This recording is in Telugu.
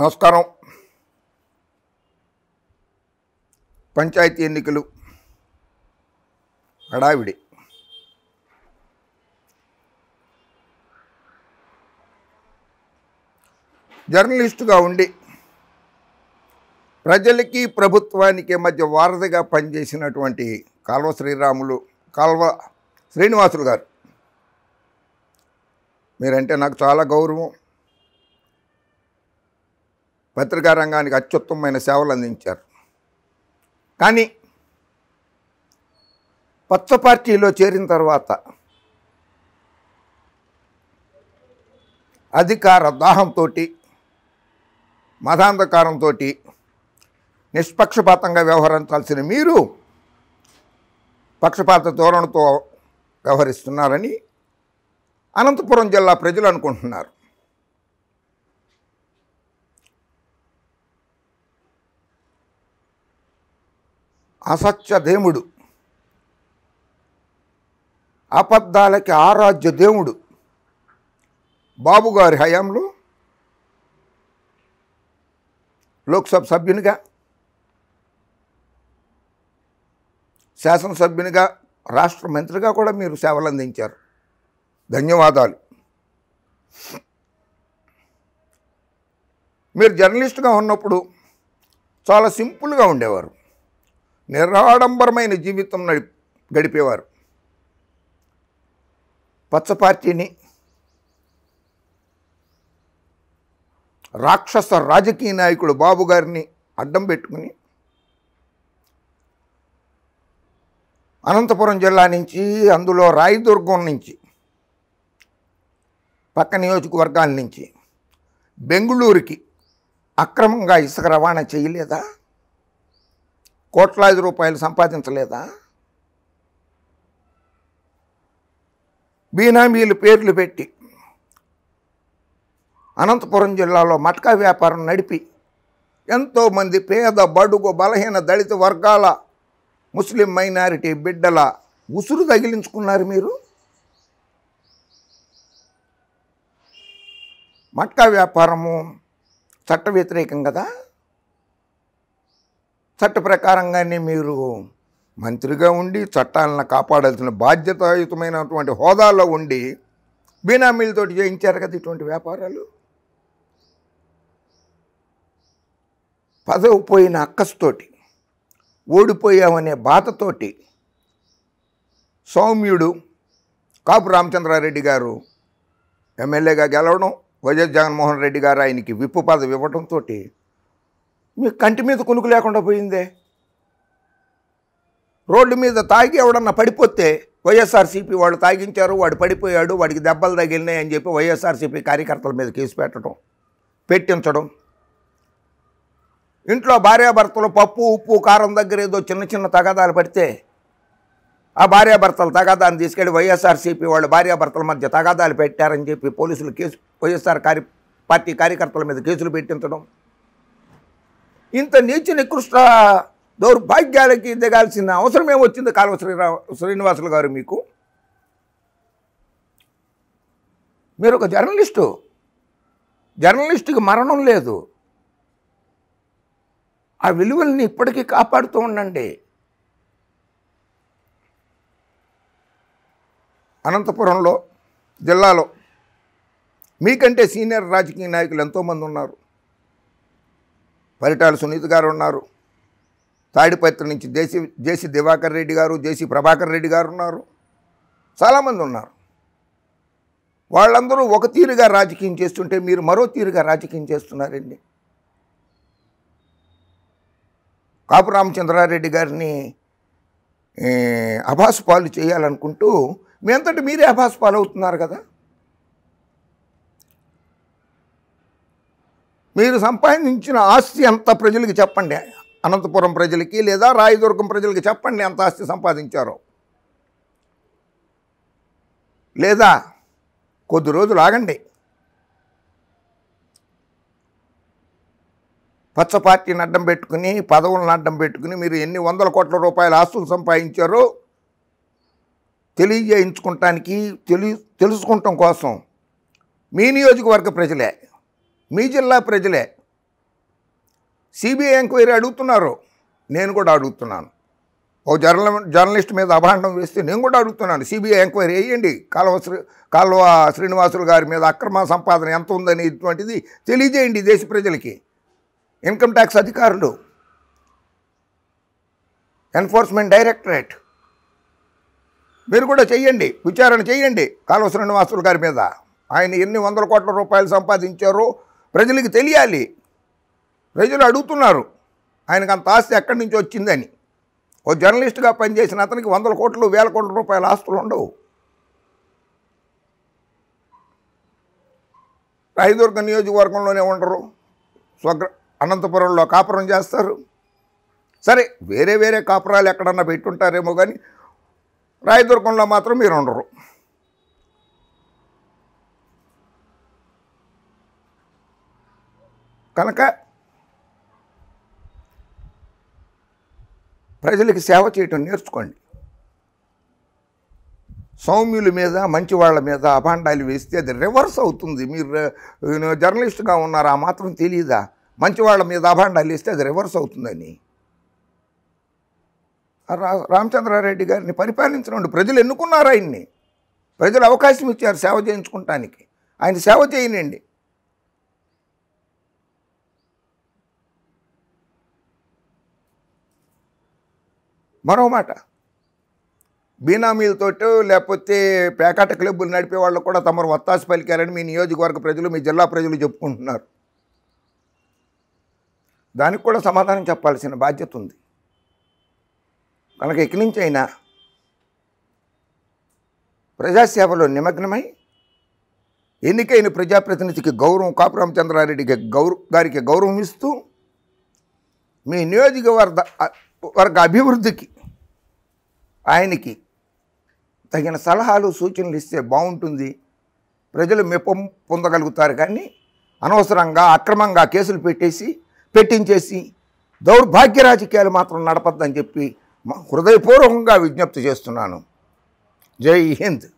నమస్కారం పంచాయతీ ఎన్నికలు హడావిడి జర్నలిస్టుగా ఉండి ప్రజలకి ప్రభుత్వానికి మధ్య వారధిగా పనిచేసినటువంటి కాల్వ శ్రీరాములు కాల్వ శ్రీనివాసులు గారు మీరంటే నాకు చాలా గౌరవం పత్రికా రంగానికి అత్యుత్తమమైన సేవలు అందించారు కానీ కొత్త పార్టీలో చేరిన తర్వాత అధికార దాహంతో మతాంధకారంతో నిష్పక్షపాతంగా వ్యవహరించాల్సిన మీరు పక్షపాత ధోరణితో వ్యవహరిస్తున్నారని అనంతపురం జిల్లా ప్రజలు అనుకుంటున్నారు అసత్య దేవుడు అబద్ధాలకి ఆరాధ్య దేవుడు బాబుగారి హయాంలో లోక్సభ సభ్యునిగా శాసనసభ్యునిగా రాష్ట్ర మంత్రిగా కూడా మీరు సేవలు అందించారు ధన్యవాదాలు మీరు జర్నలిస్ట్గా ఉన్నప్పుడు చాలా సింపుల్గా ఉండేవారు నిరాడంబరమైన జీవితం నడి గడిపేవారు పచ్చ పార్టీని రాక్షస రాజకీయ నాయకుడు బాబు గారిని అడ్డం పెట్టుకుని అనంతపురం జిల్లా నుంచి అందులో రాయదుర్గం నుంచి పక్క నియోజకవర్గాల నుంచి బెంగళూరుకి అక్రమంగా ఇసుక రవాణా చేయలేదా కోట్లాది రూపాయలు సంపాదించలేదా బీనామీలు పేర్లు పెట్టి అనంతపురం జిల్లాలో మట్కా వ్యాపారం నడిపి ఎంతోమంది పేద బడుగు బలహీన దళిత వర్గాల ముస్లిం మైనారిటీ బిడ్డల ఉసురు తగిలించుకున్నారు మీరు మట్కా వ్యాపారము చట్ట వ్యతిరేకం కదా చట్ట ప్రకారంగానే మీరు మంత్రిగా ఉండి చట్టాలను కాపాడాల్సిన బాధ్యతాయుతమైనటువంటి హోదాలో ఉండి బీనామీలతో చేయించారు కదా ఇటువంటి వ్యాపారాలు పదవి పోయిన అక్కస్తోటి ఓడిపోయామనే బాధతోటి సౌమ్యుడు కాపు రామచంద్రారెడ్డి గారు ఎమ్మెల్యేగా గెలవడం వైఎస్ జగన్మోహన్ రెడ్డి గారు ఆయనకి విప్పు పదవి ఇవ్వడంతో మీ కంటి మీద కునుకు లేకుండా పోయిందే రోడ్డు మీద తాగి ఎవడన్నా పడిపోతే వైఎస్ఆర్సీపీ వాళ్ళు తాగించారు వాడు పడిపోయాడు వాడికి దెబ్బలు తగిలినాయి అని చెప్పి వైఎస్ఆర్సీపీ కార్యకర్తల మీద కేసు పెట్టడం పెట్టించడం ఇంట్లో భార్యాభర్తలు పప్పు ఉప్పు కారం దగ్గర ఏదో చిన్న చిన్న తగాదాలు పడితే ఆ భార్యాభర్తలు తగాదాన్ని తీసుకెళ్ళి వైఎస్ఆర్సీపీ వాళ్ళు భార్యాభర్తల మధ్య తగాదాలు పెట్టారని చెప్పి పోలీసులు కేసు వైఎస్ఆర్ కార్య పార్టీ కార్యకర్తల మీద కేసులు పెట్టించడం ఇంత నీచ నికృష్ట దౌర్భాగ్యాలకి దిగాల్సిన అవసరం ఏమొచ్చింది కాలువ శ్రీరా శ్రీనివాసులు గారు మీకు మీరు ఒక జర్నలిస్టు జర్నలిస్టుకి మరణం లేదు ఆ విలువల్ని ఇప్పటికీ కాపాడుతూ ఉండండి అనంతపురంలో జిల్లాలో మీకంటే సీనియర్ రాజకీయ నాయకులు ఎంతోమంది ఉన్నారు పరిటాల సునీత్ గారు ఉన్నారు తాడిపత్రి నుంచి దేశీ జేసీ దివాకర్ రెడ్డి గారు జేసీ ప్రభాకర్ రెడ్డి గారు ఉన్నారు చాలామంది ఉన్నారు వాళ్ళందరూ ఒక తీరుగా రాజకీయం చేస్తుంటే మీరు మరో తీరుగా రాజకీయం చేస్తున్నారండి కాపు రామచంద్రారెడ్డి గారిని అభాస్ పాలు చేయాలనుకుంటూ మీ అంతటి మీరే అభాస్ పాలు అవుతున్నారు కదా మీరు సంపాదించిన ఆస్తి అంత ప్రజలకి చెప్పండి అనంతపురం ప్రజలకి లేదా రాయదుర్గం ప్రజలకి చెప్పండి ఎంత ఆస్తి సంపాదించారో లేదా కొద్ది రోజులు ఆగండి పచ్చ పార్టీని అడ్డం పెట్టుకుని పదవులను అడ్డం పెట్టుకుని మీరు ఎన్ని వందల కోట్ల రూపాయల ఆస్తులు సంపాదించారో తెలియజేయించుకుంటానికి తెలి తెలుసుకుంటాం కోసం మీ నియోజకవర్గ ప్రజలే మీ జిల్లా ప్రజలే సిబిఐ ఎంక్వైరీ అడుగుతున్నారు నేను కూడా అడుగుతున్నాను ఓ జర్నల జర్నలిస్ట్ మీద అభాండం వేస్తే నేను కూడా అడుగుతున్నాను సిబిఐ ఎంక్వైరీ వేయండి కాలువ శ్రీ కాలువ శ్రీనివాసులు గారి మీద అక్రమ సంపాదన ఎంత ఉందనేటువంటిది తెలియజేయండి దేశ ప్రజలకి ఇన్కమ్ ట్యాక్స్ అధికారులు ఎన్ఫోర్స్మెంట్ డైరెక్టరేట్ మీరు కూడా చెయ్యండి విచారణ చేయండి కాలువ శ్రీనివాసులు గారి మీద ఆయన ఎన్ని వందల కోట్ల రూపాయలు సంపాదించారో ప్రజలకు తెలియాలి ప్రజలు అడుగుతున్నారు ఆయనకు అంత ఆస్తి ఎక్కడి నుంచి వచ్చిందని ఓ జర్నలిస్ట్గా పనిచేసిన అతనికి వందల కోట్లు వేల కోట్ల రూపాయల ఆస్తులు ఉండవు రాయదుర్గ నియోజకవర్గంలోనే ఉండరు స్వగ్ర అనంతపురంలో కాపురం చేస్తారు సరే వేరే వేరే కాపురాలు ఎక్కడన్నా పెట్టుంటారేమో కానీ రాయదుర్గంలో మాత్రం మీరు ఉండరు కనుక ప్రజలకి సేవ చేయటం నేర్చుకోండి సౌమ్యుల మీద మంచి వాళ్ళ మీద అభాండాలు వేస్తే అది రివర్స్ అవుతుంది మీరు జర్నలిస్ట్గా ఉన్నారు ఆ మాత్రం తెలియదా మంచి వాళ్ళ మీద అభాండాలు వేస్తే అది రివర్స్ అవుతుందని రా రామచంద్రారెడ్డి గారిని పరిపాలించడం ప్రజలు ఎన్నుకున్నారు ఆయన్ని ప్రజలు అవకాశం ఇచ్చారు సేవ చేయించుకుంటానికి ఆయన సేవ చేయనండి మరో మాట బీనామీలతో లేకపోతే పేకాట క్లబ్బులు నడిపే వాళ్ళు కూడా తమరు వత్తాసు పలికారని మీ నియోజకవర్గ ప్రజలు మీ జిల్లా ప్రజలు చెప్పుకుంటున్నారు దానికి కూడా సమాధానం చెప్పాల్సిన బాధ్యత ఉంది కనుక ఇక్కడి నుంచి అయినా ప్రజాసేవలో నిమగ్నమై ఎన్నికైన ప్రజాప్రతినిధికి గౌరవం కాపు రామచంద్రారెడ్డికి గౌరవ గారికి గౌరవం ఇస్తూ మీ నియోజకవర్గ వర్గ అభివృద్ధికి ఆయనకి తగిన సలహాలు సూచనలు ఇస్తే బాగుంటుంది ప్రజలు మెప్పం పొందగలుగుతారు కానీ అనవసరంగా అక్రమంగా కేసులు పెట్టేసి పెట్టించేసి దౌర్భాగ్య రాజకీయాలు మాత్రం నడపద్దని చెప్పి హృదయపూర్వకంగా విజ్ఞప్తి చేస్తున్నాను జై హింద్